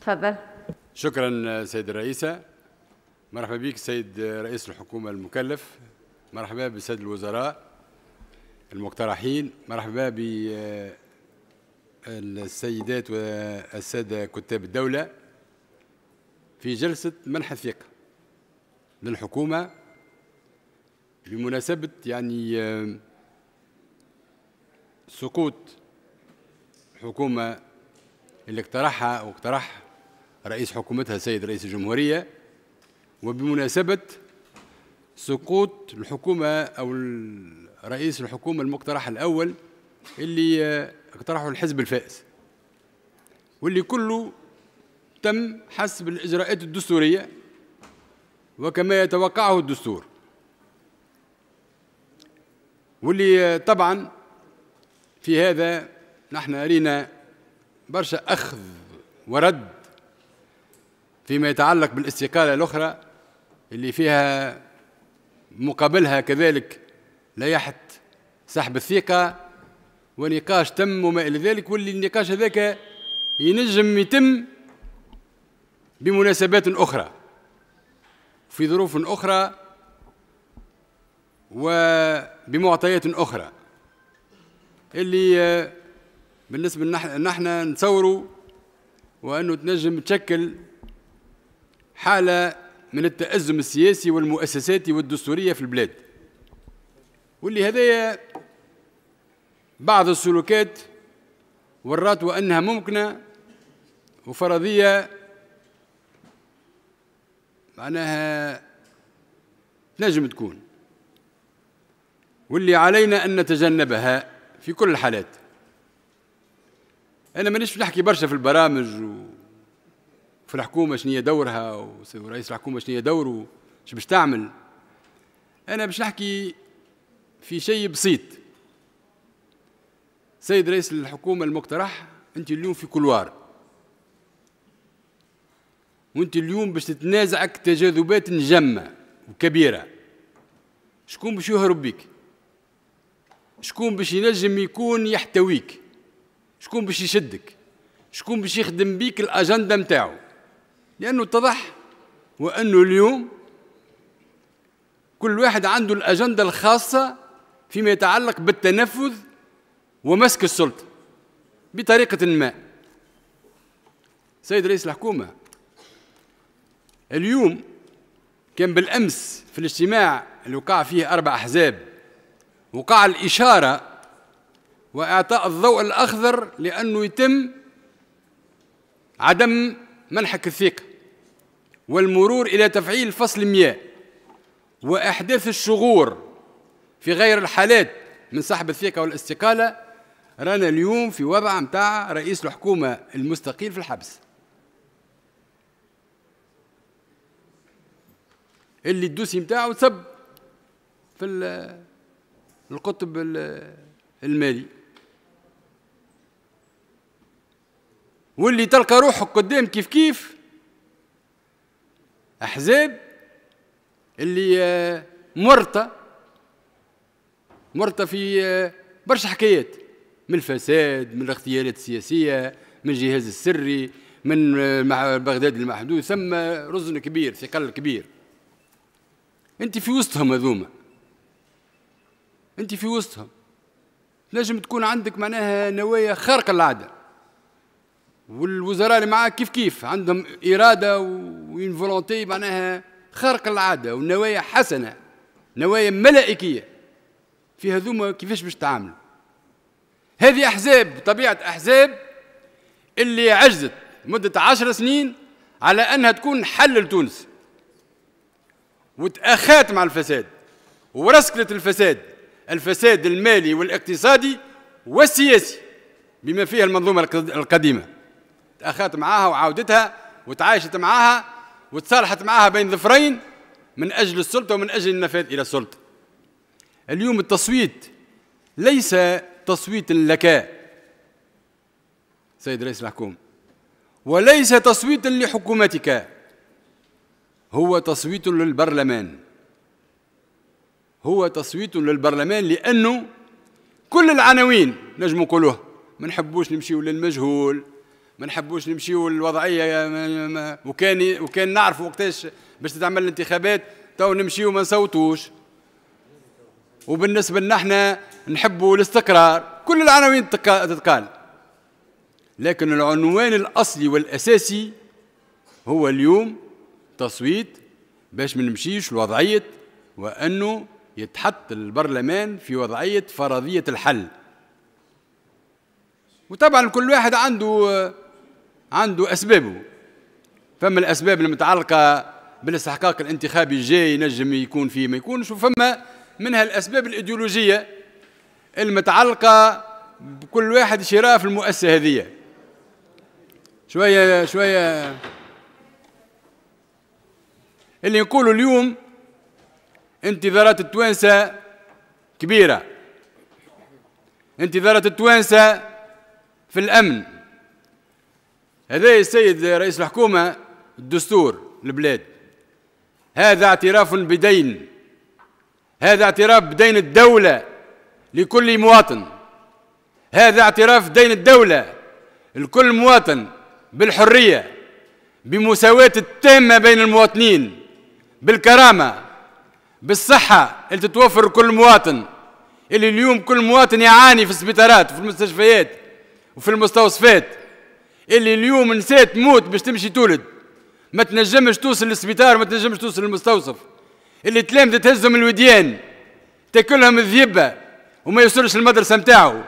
تفضل شكرا سيد الرئيسة مرحبا بك سيد رئيس الحكومة المكلف مرحبا بسيد الوزراء المقترحين مرحبا بالسيدات آه، والسادة كتاب الدولة في جلسة منح الثقة للحكومة بمناسبة يعني آه، سقوط حكومة اللي اقترحها واقترح رئيس حكومتها السيد رئيس الجمهورية وبمناسبة سقوط الحكومة أو رئيس الحكومة المقترح الأول اللي اقترحه الحزب الفائز واللي كله تم حسب الإجراءات الدستورية وكما يتوقعه الدستور واللي طبعا في هذا نحن رينا برشا أخذ ورد فيما يتعلق بالاستقالة الأخرى اللي فيها مقابلها كذلك لائحة سحب الثقة ونقاش تم وما إلى ذلك واللي النقاش هذاك ينجم يتم بمناسبات أخرى في ظروف أخرى وبمعطيات أخرى اللي بالنسبة نحن نتصوروا وأنه تنجم تشكل حالة من التأزم السياسي والمؤسساتي والدستورية في البلاد واللي هذايا بعض السلوكات ورات وأنها ممكنة وفرضية معناها تنجم تكون واللي علينا أن نتجنبها في كل الحالات أنا مانيش نحكي برشا في البرامج و في الحكومه شنو دورها ورئيس الحكومه شنو دوره شو باش تعمل انا باش نحكي في شيء بسيط سيد رئيس الحكومه المقترح انت اليوم في كلوار وانت اليوم باش تتنازعك تجاذبات نجمه وكبيره شكون باش يهرب بك شكون باش ينجم يكون يحتويك شكون باش يشدك شكون باش يخدم بيك الاجنده نتاعو لأنه اتضح وأنه اليوم كل واحد عنده الأجندة الخاصة فيما يتعلق بالتنفذ ومسك السلطة بطريقة ما سيد رئيس الحكومة اليوم كان بالأمس في الاجتماع اللي وقع فيه أربع أحزاب وقع الإشارة وإعطاء الضوء الأخضر لأنه يتم عدم منحك الثقة والمرور إلى تفعيل فصل المياه وأحداث الشغور في غير الحالات من صاحب الثقة والاستقالة رانا اليوم في وضع متاع رئيس الحكومة المستقيل في الحبس اللي الدوسي متاعه تسب في القطب المالي واللي تلقى روحك قدام كيف كيف احزاب اللي مرتة آه، مرتة في آه، برشا حكايات من الفساد من الاغتيالات السياسية من الجهاز السري من آه، بغداد المحدود ثم رزن كبير ثقل كبير انت في وسطهم هذوما انت في وسطهم لازم تكون عندك معناها نوايا خارقة للعادة والوزراء اللي معاك كيف كيف عندهم إرادة و... وين فولونتي معناها خارق العاده ونوايا حسنه نوايا ملائكيه في هذوما كيفاش باش تعاملوا هذه احزاب طبيعه احزاب اللي عجزت مده عشر سنين على انها تكون حل لتونس وتأخات مع الفساد ورسكلت الفساد الفساد المالي والاقتصادي والسياسي بما فيها المنظومة القديمة تأخات معاها وعاودتها وتعايشت معاها وتصالحت معها بين ظفرين من أجل السلطة ومن أجل النفاذ إلى السلطة اليوم التصويت ليس تصويت لك سيد رئيس الحكومة وليس تصويتا لحكومتك هو تصويت للبرلمان هو تصويت للبرلمان لأنه كل العناوين نجم نقولوها ما نحبوش نمشيو للمجهول ما نحبوش نمشيو للوضعيه وكان وكان نعرفوا وقتاش باش تتعمل الانتخابات تو نمشيو ما نصوتوش وبالنسبه لنا احنا نحبوا الاستقرار كل العناوين تتقال لكن العنوان الاصلي والاساسي هو اليوم تصويت باش ما نمشيش لوضعيه وانه يتحط البرلمان في وضعيه فرضيه الحل وطبعا كل واحد عنده عنده أسبابه فما الأسباب المتعلقة بالاستحقاق الانتخابي الجاي نجم يكون فيه ما يكونش وفما منها الأسباب الإيديولوجية المتعلقة بكل واحد شراء في المؤسسة هذه شوية شوية اللي يقولوا اليوم انتظارات التوانسة كبيرة انتظارات التوانسة في الأمن هذا السيد رئيس الحكومة الدستور البلاد هذا اعتراف بدين هذا اعتراف بدين الدولة لكل مواطن هذا اعتراف دين الدولة لكل مواطن بالحرية بمساواة التامة بين المواطنين بالكرامة بالصحة اللي تتوفر لكل مواطن اللي اليوم كل مواطن يعاني في السبيطارات وفي المستشفيات وفي المستوصفات اللي اليوم نساء تموت باش تمشي تولد ما تنجمش توصل للسبيطار ما تنجمش توصل للمستوصف اللي تلامذة تهزهم الوديان تاكلهم الذيبة وما يوصلش المدرسة نتاعو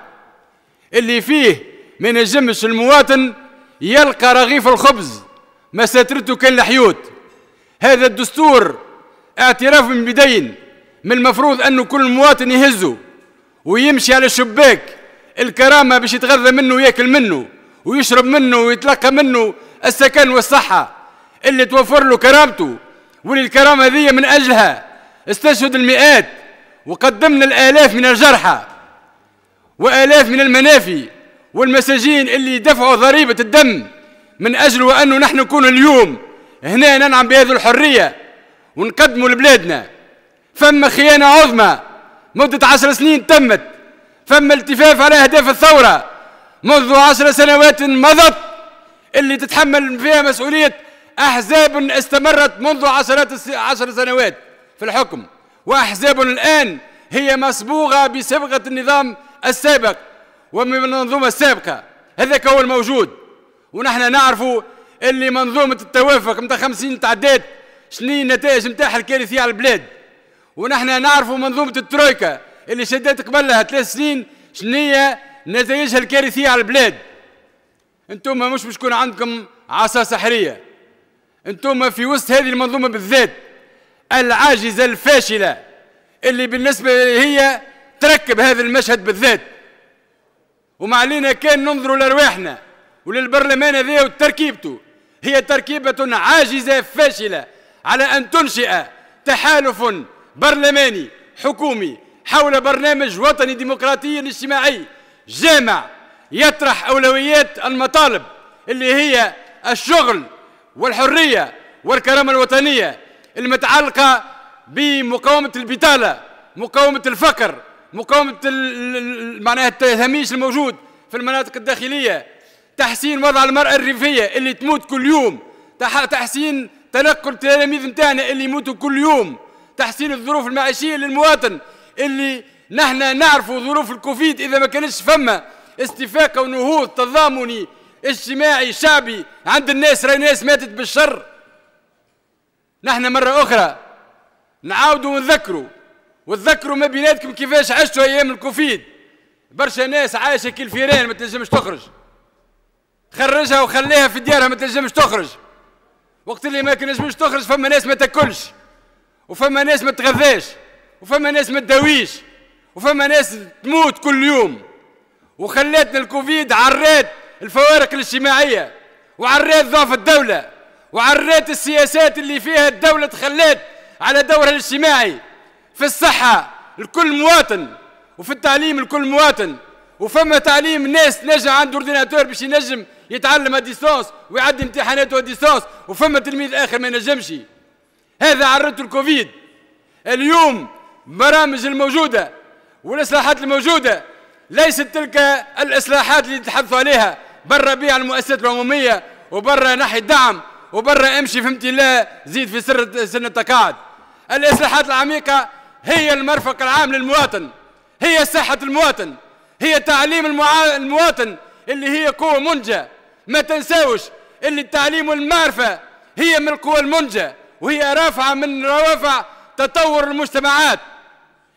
اللي فيه ما ينجمش المواطن يلقى رغيف الخبز ما ساترته كان الحيوت هذا الدستور اعتراف من بدين من المفروض أنه كل مواطن يهزه ويمشي على الشباك الكرامة باش يتغذى منه وياكل منه ويشرب منه ويتلقى منه السكن والصحة اللي توفر له كرامته واللي الكرامة ذي من أجلها استشهد المئات وقدمنا الآلاف من الجرحى وآلاف من المنافي والمساجين اللي دفعوا ضريبة الدم من أجل وأنه نحن نكون اليوم هنا ننعم بهذه الحرية ونقدموا لبلادنا فما خيانة عظمى مدة عشر سنين تمت فما التفاف على أهداف الثورة منذ عشر سنوات مضت اللي تتحمل فيها مسؤولية أحزاب استمرت منذ عشرات عشر سنوات في الحكم وأحزاب الآن هي مصبوغة بصبغة النظام السابق ومن المنظومة السابقة هذا هو الموجود ونحن نعرف اللي منظومة التوافق متاع خمسين تعدات شنو النتائج متاعها الكارثية على البلاد ونحن نعرف منظومة الترويكا اللي شدت قبلها ثلاث سنين شنو نتائجها الكارثية على البلاد انتم مش باش تكون عندكم عصا سحرية انتم في وسط هذه المنظومة بالذات العاجزة الفاشلة اللي بالنسبة هي تركب هذا المشهد بالذات وما علينا كان ننظروا لأرواحنا وللبرلمان هذا وتركيبته هي تركيبة عاجزة فاشلة على أن تنشئ تحالف برلماني حكومي حول برنامج وطني ديمقراطي اجتماعي جامع يطرح أولويات المطالب اللي هي الشغل والحرية والكرامة الوطنية المتعلقة بمقاومة البطالة مقاومة الفقر مقاومة معناها التهميش الموجود في المناطق الداخلية تحسين وضع المرأة الريفية اللي تموت كل يوم تحسين تنقل التلاميذ نتاعنا اللي يموتوا كل يوم تحسين الظروف المعيشية للمواطن اللي نحن نعرف ظروف الكوفيد إذا ما كانش فما استفاقة ونهوض تضامني اجتماعي شعبي عند الناس راي ناس ماتت بالشر نحن مرة أخرى نعاودوا ونذكروا وتذكروا ما بيناتكم كيفاش عشتوا أيام الكوفيد برشا ناس عايشة كي الفيران ما تنجمش تخرج خرجها وخليها في ديارها ما تنجمش تخرج وقت اللي ما كنجمش تخرج فما ناس ما تاكلش وفما ناس ما تغذاش وفما ناس ما تداويش وفما ناس تموت كل يوم وخلاتنا الكوفيد عرات الفوارق الاجتماعية وعرات ضعف الدولة وعرات السياسات اللي فيها الدولة تخلات على دورها الاجتماعي في الصحة لكل مواطن وفي التعليم لكل مواطن وفما تعليم ناس نجم عنده اورديناتور باش ينجم يتعلم اديسونس ويعدي امتحاناته اديسونس وفما تلميذ اخر ما ينجمش هذا عرته الكوفيد اليوم برامج الموجوده والإصلاحات الموجودة ليست تلك الإصلاحات اللي تحدثوا عليها برا بيع المؤسسات العمومية وبرا نحي الدعم وبرا امشي فهمتي لا زيد في سر سن التقاعد الإصلاحات العميقة هي المرفق العام للمواطن هي صحة المواطن هي تعليم المعا... المواطن اللي هي قوة منجة ما تنساوش اللي التعليم والمعرفة هي من القوى المنجة وهي رافعة من روافع تطور المجتمعات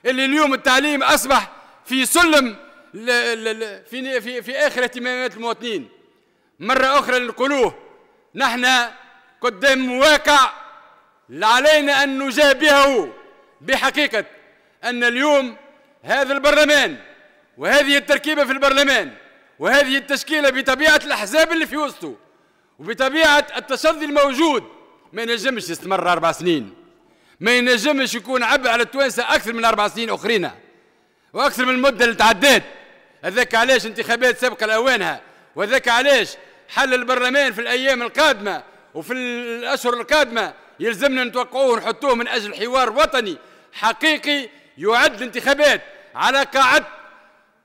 اللي اليوم التعليم أصبح في سلم في في في آخر اهتمامات المواطنين مرة أخرى نقولوه نحن قدام واقع علينا أن نجابهه بحقيقة أن اليوم هذا البرلمان وهذه التركيبة في البرلمان وهذه التشكيلة بطبيعة الأحزاب اللي في وسطه وبطبيعة التصدي الموجود ما ينجمش يستمر أربع سنين ما ينجمش يكون عبء على التوانسه اكثر من اربع سنين اخرين واكثر من المده اللي تعدات هذاك علاش انتخابات سابقه لاوانها وذاك علاش حل البرلمان في الايام القادمه وفي الاشهر القادمه يلزمنا نتوقعوه ونحطوه من اجل حوار وطني حقيقي يعد الانتخابات على قاعده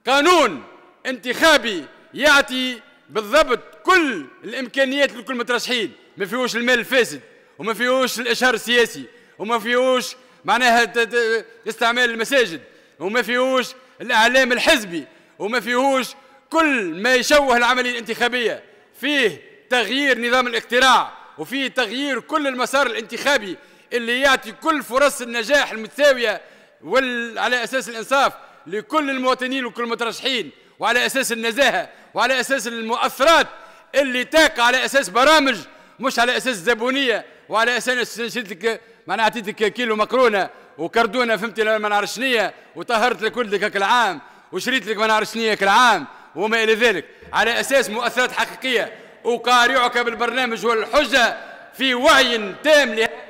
قانون انتخابي يعطي بالضبط كل الامكانيات لكل مترشحين ما فيهوش المال الفاسد وما فيهوش الاشهار السياسي وما فيهوش معناها استعمال المساجد وما فيهوش الاعلام الحزبي وما فيهوش كل ما يشوه العمليه الانتخابيه فيه تغيير نظام الاقتراع وفيه تغيير كل المسار الانتخابي اللي يعطي كل فرص النجاح المتساويه وال... على اساس الانصاف لكل المواطنين وكل المترشحين وعلى اساس النزاهه وعلى اساس المؤثرات اللي تاق على اساس برامج مش على اساس زبونيه وعلى اساس معناها عطيتك كيلو مقرونه وكردونه فهمتي ما نعرف شنيا وطهرت لك ولدك هاك العام وشريت لك ما نعرف شنيا هاك العام وما الى ذلك على اساس مؤثرات حقيقيه اقارعك بالبرنامج والحجه في وعي تام لهذا